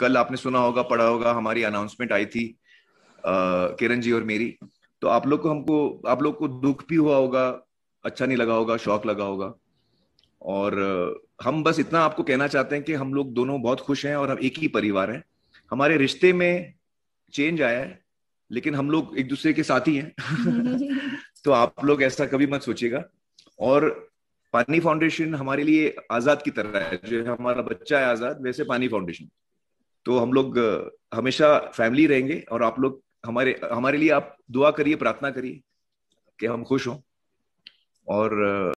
कल आपने सुना होगा पढ़ा होगा हमारी अनाउंसमेंट आई थी किरण जी और मेरी तो आप लोग को हमको आप लोग को दुख भी हुआ होगा अच्छा नहीं लगा होगा शौक लगा होगा और हम बस इतना आपको कहना चाहते हैं कि हम लोग दोनों बहुत खुश हैं और हम एक ही परिवार हैं हमारे रिश्ते में चेंज आया है लेकिन हम लोग एक दूसरे के साथ ही हैं तो आप लोग ऐसा कभी मत सोचिएगा और पानी फाउंडेशन हमारे लिए आजाद की तरह है जो हमारा बच्चा है आजाद वैसे पानी फाउंडेशन तो हम लोग हमेशा फैमिली रहेंगे और आप लोग हमारे हमारे लिए आप दुआ करिए प्रार्थना करिए कि हम खुश हों और